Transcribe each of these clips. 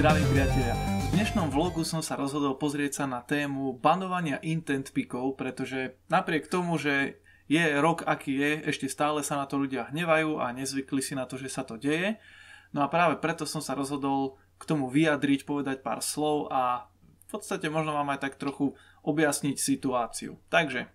Zdravím priatelia. V dnešnom vlogu som sa rozhodol pozrieť sa na tému banovania intent pikov, pretože napriek tomu, že je rok aký je, ešte stále sa na to ľudia hnevajú a nezvykli si na to, že sa to deje. No a práve preto som sa rozhodol k tomu vyjadriť, povedať pár slov a v podstate možno vám aj tak trochu objasniť situáciu. Takže,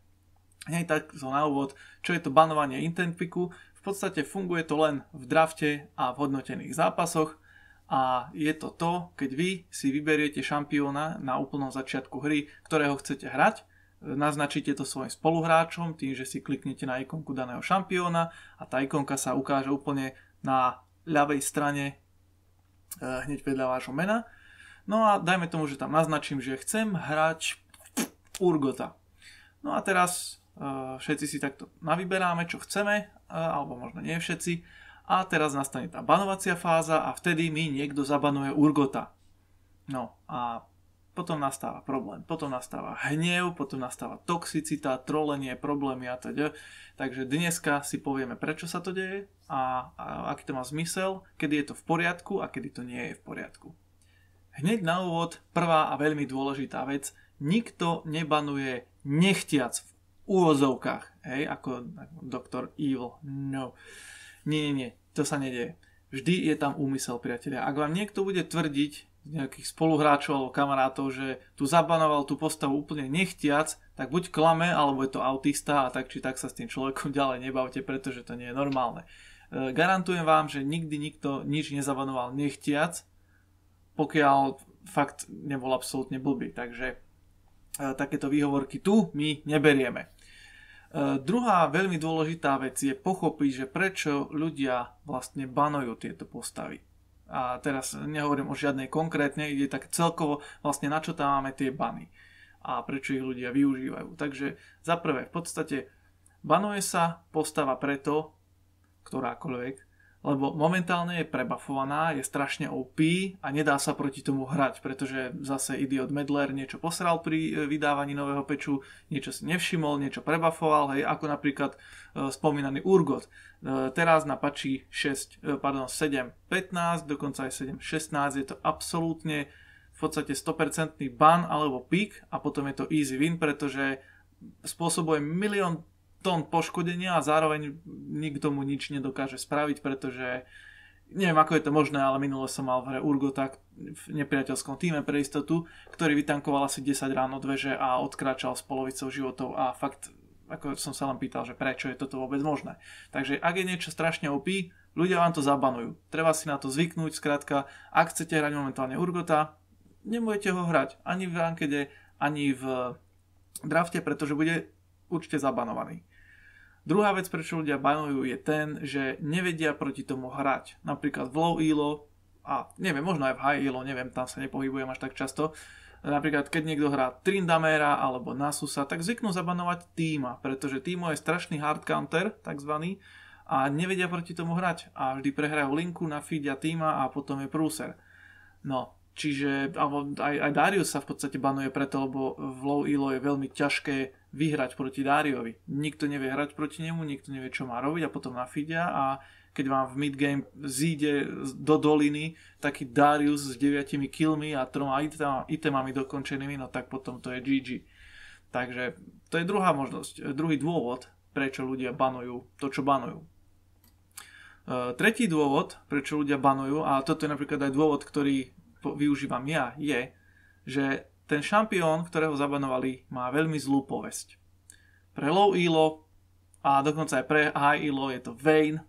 hneď tak na úvod, čo je to banovanie intent piku? V podstate funguje to len v drafte a v hodnotených zápasoch, a je to to, keď vy si vyberiete šampióna na úplnom začiatku hry, ktorého chcete hrať, naznačíte to svojim spoluhráčom tým, že si kliknete na ikonku daného šampióna a tá ikonka sa ukáže úplne na ľavej strane eh, hneď vedľa vášho mena. No a dajme tomu, že tam naznačím, že chcem hrať Urgota. No a teraz eh, všetci si takto navyberáme, čo chceme, eh, alebo možno nie všetci, a teraz nastane tá banovacia fáza a vtedy mi niekto zabanuje Urgota. No a potom nastáva problém, potom nastáva hnev, potom nastáva toxicita, trolenie, problémy a teda. Takže dneska si povieme, prečo sa to deje a, a aký to má zmysel, kedy je to v poriadku a kedy to nie je v poriadku. Hneď na úvod prvá a veľmi dôležitá vec, nikto nebanuje nechtiac v úvozovkách, hej, ako, ako doktor Evil, no. Uh, nie, nie, nie, to sa nedieje. Vždy je tam úmysel, priatelia. Ak vám niekto bude tvrdiť z nejakých spoluhráčov alebo kamarátov, že tu zabanoval tú postavu úplne nechtiac, tak buď klame, alebo je to autista a tak či tak sa s tým človekom ďalej nebavte, pretože to nie je normálne. E, garantujem vám, že nikdy nikto nič nezabanoval nechtiac, pokiaľ fakt nebol absolútne blbý. Takže e, takéto výhovorky tu my neberieme. E, druhá veľmi dôležitá vec je pochopiť, že prečo ľudia vlastne banujú tieto postavy. A teraz nehovorím o žiadnej konkrétne, ide tak celkovo vlastne na čo tam máme tie bany a prečo ich ľudia využívajú. Takže za prvé, v podstate banuje sa postava preto, ktorákoľvek, lebo momentálne je prebafovaná, je strašne OP a nedá sa proti tomu hrať, pretože zase idiot Medler niečo posral pri e, vydávaní nového peču, niečo si nevšimol, niečo prebafoval, hej, ako napríklad e, spomínaný Urgot. E, teraz na pači 6, e, pardon, 7.15, dokonca aj 7.16, je to absolútne v podstate 100% ban alebo pick a potom je to easy win, pretože spôsobuje milión tón poškodenia a zároveň nikto mu nič nedokáže spraviť, pretože neviem ako je to možné, ale minulo som mal v hre Urgota v nepriateľskom týme pre istotu, ktorý vytankoval asi 10 ráno dveže a odkráčal s polovicou životov a fakt ako som sa len pýtal, že prečo je toto vôbec možné. Takže ak je niečo strašne opí, ľudia vám to zabanujú. Treba si na to zvyknúť, skrátka, ak chcete hrať momentálne Urgota, nebudete ho hrať ani v rankede, ani v drafte, pretože bude určite zabanovaný. Druhá vec, prečo ľudia banujú, je ten, že nevedia proti tomu hrať. Napríklad v low elo a neviem, možno aj v high elo, neviem, tam sa nepohybujem až tak často. Napríklad, keď niekto hrá trindamera alebo Nasusa, tak zvyknú zabanovať týma, pretože týmo je strašný hard counter, takzvaný, a nevedia proti tomu hrať. A vždy prehrajú linku, nafídia týma a potom je prúser. No, čiže alebo aj, aj Darius sa v podstate banuje preto, lebo v low elo je veľmi ťažké vyhrať proti Dariovi. Nikto nevie hrať proti nemu, nikto nevie, čo má robiť a potom nafidia a keď vám v midgame zíde do doliny taký Darius s 9 killmi a troma itemami dokončenými, no tak potom to je GG. Takže to je druhá možnosť, e, druhý dôvod, prečo ľudia banujú to, čo banujú. E, tretí dôvod, prečo ľudia banujú, a toto je napríklad aj dôvod, ktorý využívam ja, je, že ten šampión, ktorého zabanovali, má veľmi zlú povesť. Pre low elo a dokonca aj pre high elo je to Vayne,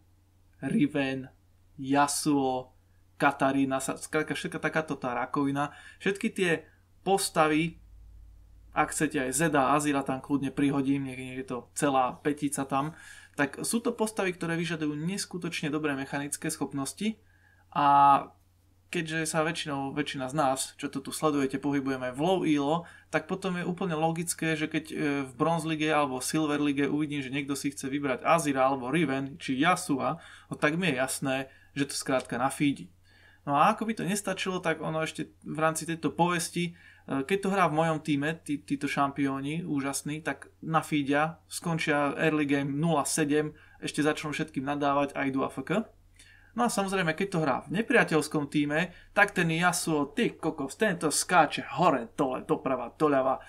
Riven, Yasuo, Katarina, skrátka všetka takáto tá rakovina. Všetky tie postavy, ak chcete aj Zeda, Azira tam kľudne prihodím, nie je to celá petica tam, tak sú to postavy, ktoré vyžadujú neskutočne dobré mechanické schopnosti a keďže sa väčšinou, väčšina z nás, čo to tu sledujete, pohybujeme v low elo, tak potom je úplne logické, že keď e, v Bronze League alebo Silver League uvidím, že niekto si chce vybrať Azira alebo Riven či Yasua, no tak mi je jasné, že to skrátka nafídi. No a ako by to nestačilo, tak ono ešte v rámci tejto povesti, e, keď to hrá v mojom týme, tí, títo šampióni úžasní, tak feedia skončia early game 0-7, ešte začnú všetkým nadávať a idú AFK. No a samozrejme, keď to hrá v nepriateľskom týme, tak ten Yasuo, ty kokos, tento skáče hore, dole, doprava, doľava.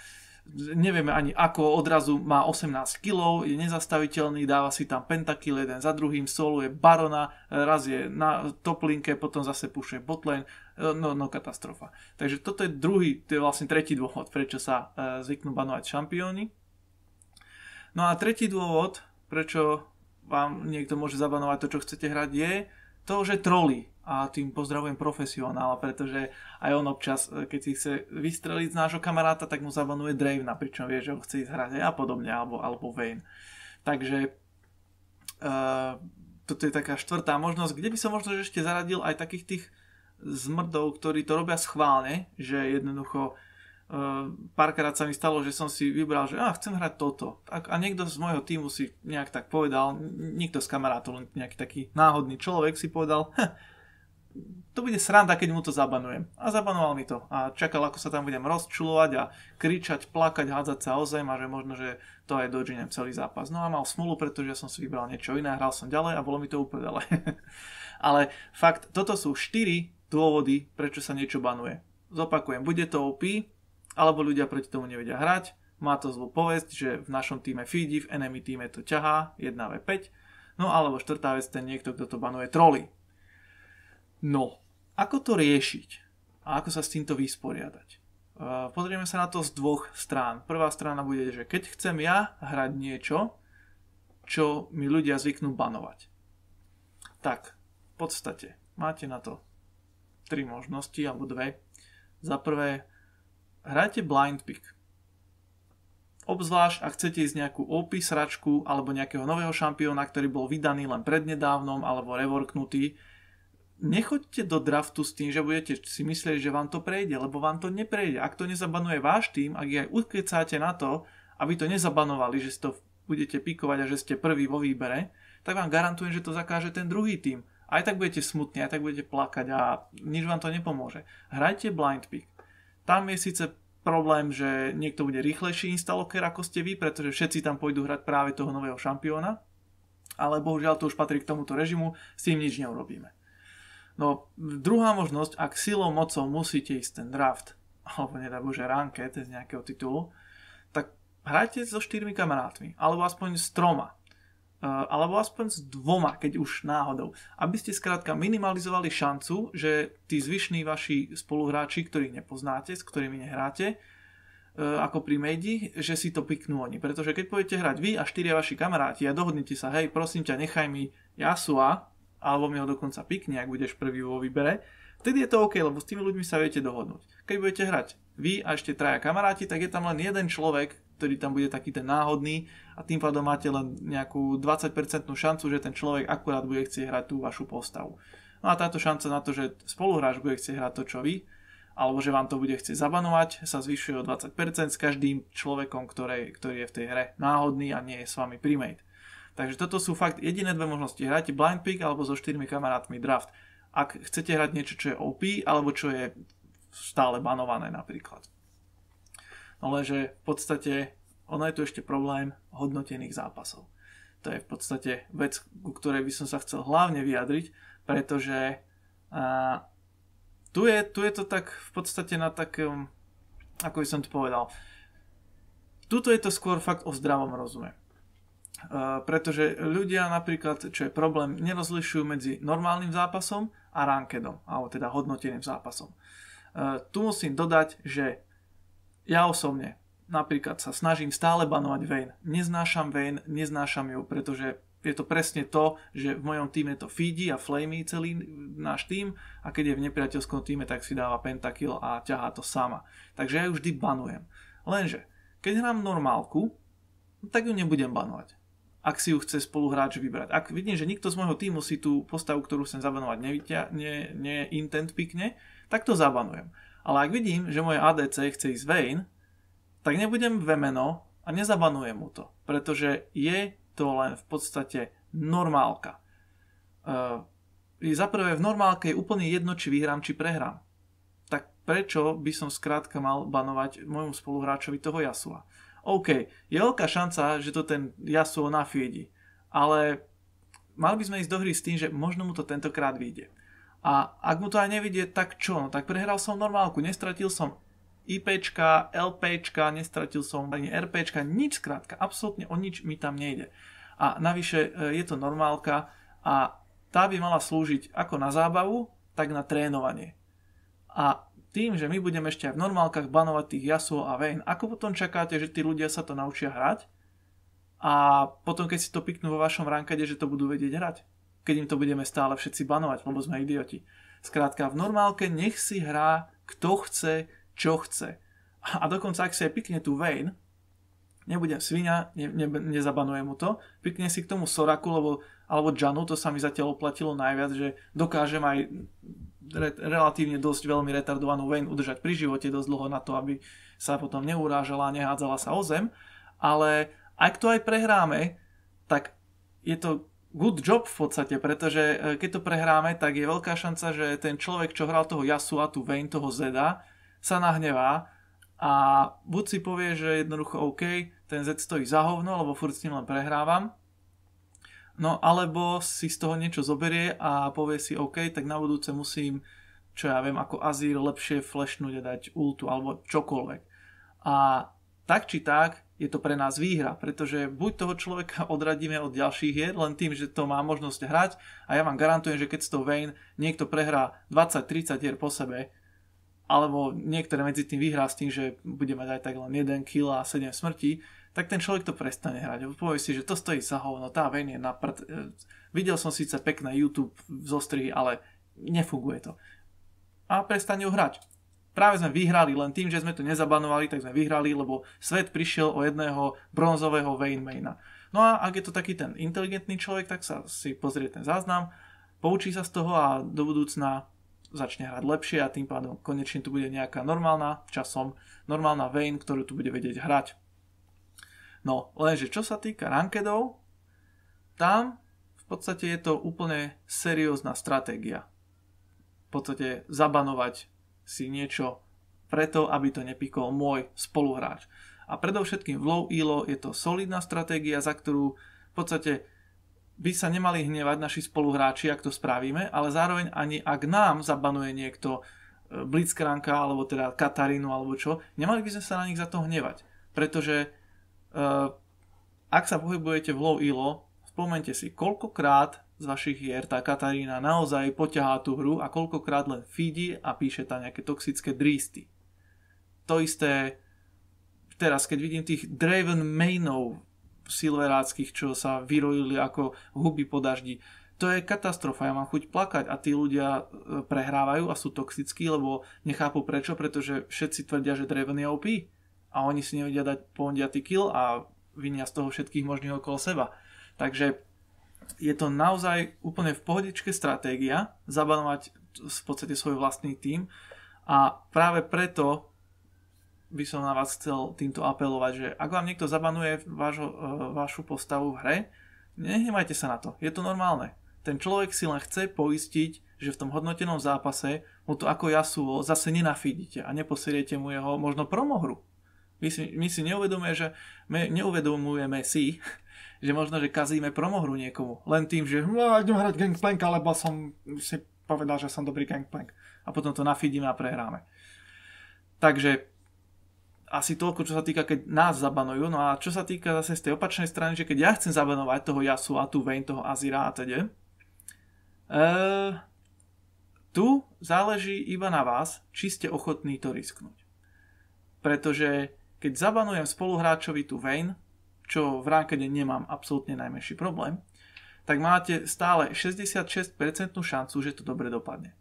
Nevieme ani ako, odrazu má 18 kg, je nezastaviteľný, dáva si tam pentakill jeden za druhým, soluje barona, raz je na toplinke, potom zase pušuje botlane, e, no, no katastrofa. Takže toto je druhý, to je vlastne tretí dôvod, prečo sa e, zvyknú banovať šampióni. No a tretí dôvod, prečo vám niekto môže zabanovať to, čo chcete hrať, je, to, že troli a tým pozdravujem profesionála, pretože aj on občas, e, keď si chce vystreliť z nášho kamaráta, tak mu zabanuje Drave, pričom vie, že ho chce ísť hrať a podobne, alebo, alebo Vane. Takže uh, toto je taká štvrtá možnosť, kde by som možno ešte zaradil aj takých tých zmrdov, ktorí to robia schválne, že jednoducho Eh, párkrát sa mi stalo, že som si vybral, že ah, chcem hrať toto. A, a niekto z môjho týmu si nejak tak povedal, niekto z kamarátov, len nejaký taký náhodný človek si povedal, to bude sranda, keď mu to zabanujem. A zabanoval mi to. A čakal, ako sa tam budem rozčulovať a kričať, plakať, hádzať sa o zem a že možno, že to aj dojdem celý zápas. No a mal smulu, pretože som si vybral niečo iné, hral som ďalej a bolo mi to úplne Ale fakt, toto sú štyri dôvody, prečo sa niečo banuje. Zopakujem, bude to OP, alebo ľudia proti tomu nevedia hrať. Má to zlú povesť, že v našom týme feedi, v enemy týme to ťahá 1v5. No alebo štvrtá vec, ten niekto, kto to banuje, troly. No, ako to riešiť? A ako sa s týmto vysporiadať? Ehm, pozrieme sa na to z dvoch strán. Prvá strana bude, že keď chcem ja hrať niečo, čo mi ľudia zvyknú banovať. Tak, v podstate, máte na to tri možnosti, alebo dve. Za prvé, hrajte blind pick. Obzvlášť, ak chcete ísť nejakú OP sračku alebo nejakého nového šampióna, ktorý bol vydaný len prednedávnom alebo revorknutý, nechoďte do draftu s tým, že budete si myslieť, že vám to prejde, lebo vám to neprejde. Ak to nezabanuje váš tým, ak ich aj utkecáte na to, aby to nezabanovali, že si to budete pikovať a že ste prvý vo výbere, tak vám garantujem, že to zakáže ten druhý tým. Aj tak budete smutní, aj tak budete plakať a nič vám to nepomôže. Hrajte blind pick. Tam je síce problém, že niekto bude rýchlejší instaloker ako ste vy, pretože všetci tam pôjdu hrať práve toho nového šampióna, ale bohužiaľ to už patrí k tomuto režimu, s tým nič neurobíme. No, druhá možnosť, ak silou mocou musíte ísť ten draft, alebo nedá Bože ranket z nejakého titulu, tak hrajte so štyrmi kamarátmi, alebo aspoň s troma. E, alebo aspoň s dvoma, keď už náhodou. Aby ste skrátka minimalizovali šancu, že tí zvyšní vaši spoluhráči, ktorí nepoznáte, s ktorými nehráte, e, ako pri Medi, že si to piknú oni. Pretože keď pôjdete hrať vy a štyria vaši kamaráti a dohodnete sa, hej, prosím ťa, nechaj mi Jasua, alebo mi ho dokonca pikne, ak budeš prvý vo výbere, vtedy je to OK, lebo s tými ľuďmi sa viete dohodnúť. Keď budete hrať vy a ešte traja kamaráti, tak je tam len jeden človek, ktorý tam bude taký ten náhodný a tým pádom máte len nejakú 20% šancu, že ten človek akurát bude chcieť hrať tú vašu postavu. No a táto šanca na to, že spoluhráč bude chcieť hrať to, čo vy, alebo že vám to bude chcieť zabanovať, sa zvyšuje o 20% s každým človekom, ktoré, ktorý je v tej hre náhodný a nie je s vami primate. Takže toto sú fakt jediné dve možnosti. Hráte blind pick alebo so štyrmi kamarátmi draft. Ak chcete hrať niečo, čo je OP, alebo čo je stále banované napríklad ale že v podstate ona je tu ešte problém hodnotených zápasov. To je v podstate vec, ku ktorej by som sa chcel hlavne vyjadriť, pretože a, tu, je, tu je to tak v podstate na takom, ako by som to povedal, tuto je to skôr fakt o zdravom rozume. Uh, pretože ľudia napríklad, čo je problém, nerozlišujú medzi normálnym zápasom a rankedom, alebo teda hodnoteným zápasom. Uh, tu musím dodať, že ja osobne napríklad sa snažím stále banovať Vayne. Neznášam Vayne, neznášam ju, pretože je to presne to, že v mojom týme to feedí a flamí celý náš tým a keď je v nepriateľskom týme, tak si dáva pentakill a ťahá to sama. Takže ja ju vždy banujem. Lenže, keď hrám normálku, tak ju nebudem banovať. Ak si ju chce spoluhráč vybrať. Ak vidím, že nikto z môjho týmu si tú postavu, ktorú chcem zabanovať, neintent ne, ne, intent pikne, tak to zabanujem. Ale ak vidím, že moje ADC chce ísť vein, tak nebudem vemeno a nezabanujem mu to, pretože je to len v podstate normálka. Uh, za prvé, v normálke je úplne jedno, či vyhrám, či prehrám. Tak prečo by som skrátka mal banovať môjmu spoluhráčovi toho Jasua? OK, je veľká šanca, že to ten Yasuo nafiedi, ale mali by sme ísť do hry s tým, že možno mu to tentokrát vyjde. A ak mu to aj nevidie, tak čo? No tak prehral som normálku, nestratil som IPčka, LPčka, nestratil som ani RPčka, nič skrátka, absolútne o nič mi tam nejde. A navyše e, je to normálka a tá by mala slúžiť ako na zábavu, tak na trénovanie. A tým, že my budeme ešte aj v normálkach banovať tých jasov a vein, ako potom čakáte, že tí ľudia sa to naučia hrať? A potom, keď si to piknú vo vašom rankade, že to budú vedieť hrať? keď im to budeme stále všetci banovať, lebo sme idioti. Skrátka, v normálke nech si hrá kto chce, čo chce. A dokonca, ak si aj pikne tu Vayne, nebudem svinia, ne, ne, nezabanujem mu to, pikne si k tomu Soraku, lebo, alebo Janu, to sa mi zatiaľ oplatilo najviac, že dokážem aj re, relatívne dosť veľmi retardovanú Vayne udržať pri živote dosť dlho na to, aby sa potom neurážala a nehádzala sa o zem, ale ak to aj prehráme, tak je to good job v podstate, pretože e, keď to prehráme, tak je veľká šanca, že ten človek, čo hral toho a tu vein toho Zeda, sa nahnevá a buď si povie, že jednoducho OK, ten Z stojí za hovno, lebo furt s ním len prehrávam, no alebo si z toho niečo zoberie a povie si OK, tak na budúce musím, čo ja viem, ako Azir lepšie flashnúť a dať ultu alebo čokoľvek. A tak či tak, je to pre nás výhra, pretože buď toho človeka odradíme od ďalších hier len tým, že to má možnosť hrať a ja vám garantujem, že keď s tou Vayne niekto prehrá 20-30 hier po sebe, alebo niektoré medzi tým vyhrá s tým, že bude mať aj tak len 1 kill a 7 smrti, tak ten človek to prestane hrať. Povie si, že to stojí za hovno, tá Vayne je na prd. E, videl som síce pekné YouTube zostrihy, ale nefunguje to. A prestane ju hrať. Práve sme vyhrali, len tým, že sme to nezabanovali, tak sme vyhrali, lebo svet prišiel o jedného bronzového Wayne Maina. No a ak je to taký ten inteligentný človek, tak sa si pozrie ten záznam, poučí sa z toho a do budúcna začne hrať lepšie a tým pádom konečne tu bude nejaká normálna, časom, normálna Vayne, ktorú tu bude vedieť hrať. No, lenže čo sa týka rankedov, tam v podstate je to úplne seriózna stratégia. V podstate zabanovať si niečo preto, aby to nepikol môj spoluhráč. A predovšetkým v low elo je to solidná stratégia, za ktorú v podstate by sa nemali hnevať naši spoluhráči, ak to spravíme, ale zároveň ani ak nám zabanuje niekto e, Blitzkranka, alebo teda Katarínu, alebo čo, nemali by sme sa na nich za to hnevať. Pretože uh, ak sa pohybujete v low elo, spomente si, koľkokrát z vašich hier tá Katarína naozaj poťahá tú hru a koľkokrát len feedi a píše tam nejaké toxické drísty. To isté teraz, keď vidím tých Draven mainov silveráckých, čo sa vyrojili ako huby po daždi, to je katastrofa, ja mám chuť plakať a tí ľudia e, prehrávajú a sú toxickí, lebo nechápu prečo, pretože všetci tvrdia, že Draven je OP a oni si nevedia dať pondiatý kill a vynia z toho všetkých možných okolo seba. Takže je to naozaj úplne v pohodičke stratégia zabanovať v podstate svoj vlastný tím a práve preto by som na vás chcel týmto apelovať, že ak vám niekto zabanuje vášho, e, vašu postavu v hre, nehnevajte sa na to, je to normálne. Ten človek si len chce poistiť, že v tom hodnotenom zápase mu to ako sú zase nenafídite a neposeriete mu jeho možno promohru. My si, my si neuvedomujeme, že my neuvedomujeme si, že možno, že kazíme promohru niekomu. Len tým, že no, idem hrať Gangplank, alebo som si povedal, že som dobrý Gangplank. A potom to nafidíme a prehráme. Takže asi toľko, čo sa týka, keď nás zabanujú. No a čo sa týka zase z tej opačnej strany, že keď ja chcem zabanovať toho Yasu a tu Vayne, toho Azira a teda, e, tu záleží iba na vás, či ste ochotní to risknúť. Pretože keď zabanujem spoluhráčovi tu Vayne, čo v rankede nemám absolútne najmenší problém, tak máte stále 66% šancu, že to dobre dopadne.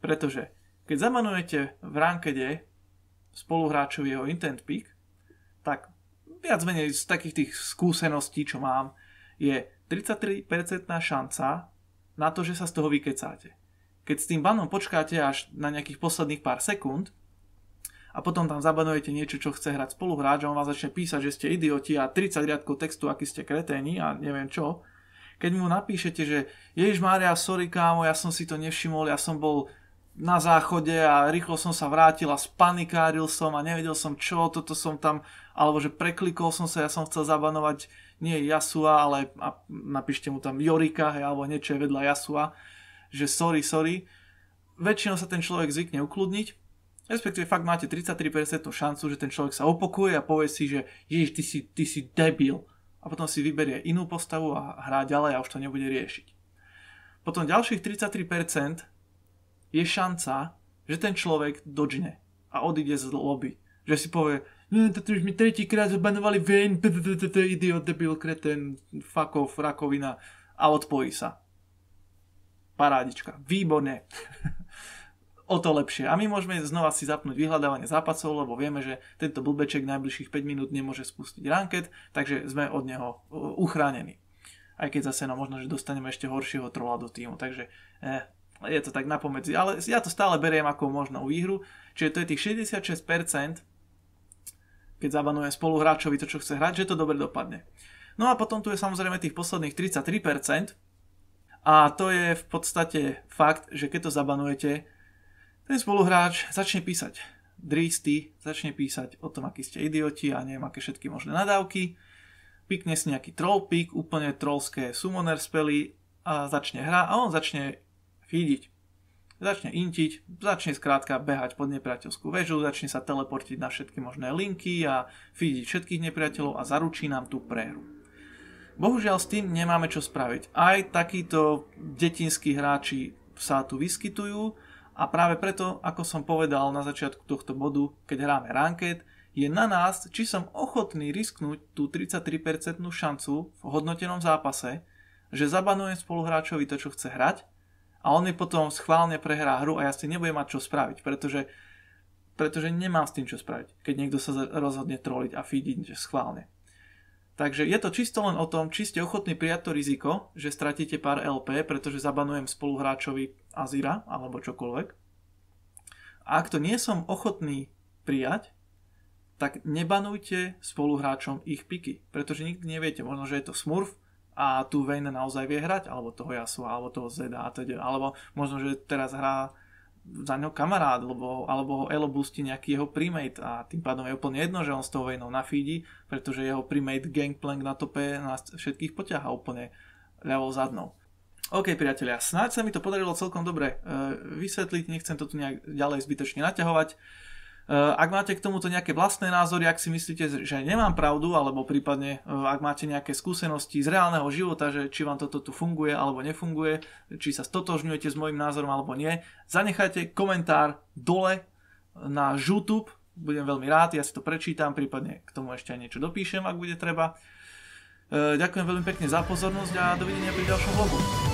Pretože keď zamanujete v rankede spoluhráčov jeho intent pick, tak viac menej z takých tých skúseností, čo mám, je 33% šanca na to, že sa z toho vykecáte. Keď s tým banom počkáte až na nejakých posledných pár sekúnd, a potom tam zabanujete niečo, čo chce hrať spoluhráč a on vás začne písať, že ste idioti a 30 riadkov textu, aký ste kreténi a neviem čo. Keď mu napíšete, že Ježiš Mária, sorry kámo, ja som si to nevšimol, ja som bol na záchode a rýchlo som sa vrátil a spanikáril som a nevedel som čo, toto som tam, alebo že preklikol som sa, ja som chcel zabanovať nie Jasua, ale a napíšte mu tam Jorika, hej, alebo niečo je vedľa Jasua, že sorry, sorry. Väčšinou sa ten človek zvykne ukludniť, Respektíve fakt máte 33% šancu, že ten človek sa opokuje a povie si, že ježiš, ty si, ty si debil. A potom si vyberie inú postavu a hrá ďalej a už to nebude riešiť. Potom ďalších 33% je šanca, že ten človek dočne a odíde z lobby. Že si povie, to už mi tretíkrát zbanovali ven, idiot, debil, kreten, fakov, rakovina a odpojí sa. Parádička, výborne. o to lepšie. A my môžeme znova si zapnúť vyhľadávanie zápasov, lebo vieme, že tento blbeček najbližších 5 minút nemôže spustiť ranket, takže sme od neho e, uchránení. Aj keď zase, no možno, že dostaneme ešte horšieho trola do týmu, takže eh, je to tak napomedzi. Ale ja to stále beriem ako možnú výhru, čiže to je tých 66%, keď zabanujem spoluhráčovi to, čo chce hrať, že to dobre dopadne. No a potom tu je samozrejme tých posledných 33%, a to je v podstate fakt, že keď to zabanujete, ten spoluhráč začne písať drísty, začne písať o tom, akí ste idioti a neviem, aké všetky možné nadávky. Pikne si nejaký troll pick, úplne trollské summoner spely a začne hra a on začne feediť. Začne intiť, začne skrátka behať pod nepriateľskú väžu, začne sa teleportiť na všetky možné linky a feediť všetkých nepriateľov a zaručí nám tú prehru. Bohužiaľ s tým nemáme čo spraviť. Aj takíto detinskí hráči sa tu vyskytujú, a práve preto, ako som povedal na začiatku tohto bodu, keď hráme ranket, je na nás, či som ochotný risknúť tú 33% šancu v hodnotenom zápase, že zabanujem spoluhráčovi to, čo chce hrať a on mi potom schválne prehrá hru a ja si nebudem mať čo spraviť, pretože, pretože nemám s tým čo spraviť, keď niekto sa rozhodne troliť a feediť schválne. Takže je to čisto len o tom, či ste ochotní prijať to riziko, že stratíte pár LP, pretože zabanujem spoluhráčovi Azira alebo čokoľvek. A ak to nie som ochotný prijať, tak nebanujte spoluhráčom ich piky, pretože nikdy neviete, možno, že je to Smurf a tu Vayne naozaj vie hrať, alebo toho Jasu, alebo toho Zeda a teda, alebo možno, že teraz hrá za neho kamarát, lebo, alebo ho Elo boosti nejaký jeho primate a tým pádom je úplne jedno, že on s tou Vaynou nafídi, pretože jeho primate Gangplank na tope nás všetkých poťahá úplne ľavou zadnou. OK, priatelia, snáď sa mi to podarilo celkom dobre eh, vysvetliť, nechcem to tu nejak ďalej zbytočne naťahovať. Eh, ak máte k tomuto nejaké vlastné názory, ak si myslíte, že nemám pravdu, alebo prípadne eh, ak máte nejaké skúsenosti z reálneho života, že či vám toto tu funguje alebo nefunguje, či sa stotožňujete s môjim názorom alebo nie, zanechajte komentár dole na YouTube, budem veľmi rád, ja si to prečítam, prípadne k tomu ešte aj niečo dopíšem, ak bude treba. Ďakujem veľmi pekne za pozornosť a dovidenia pri ďalšom vlogu.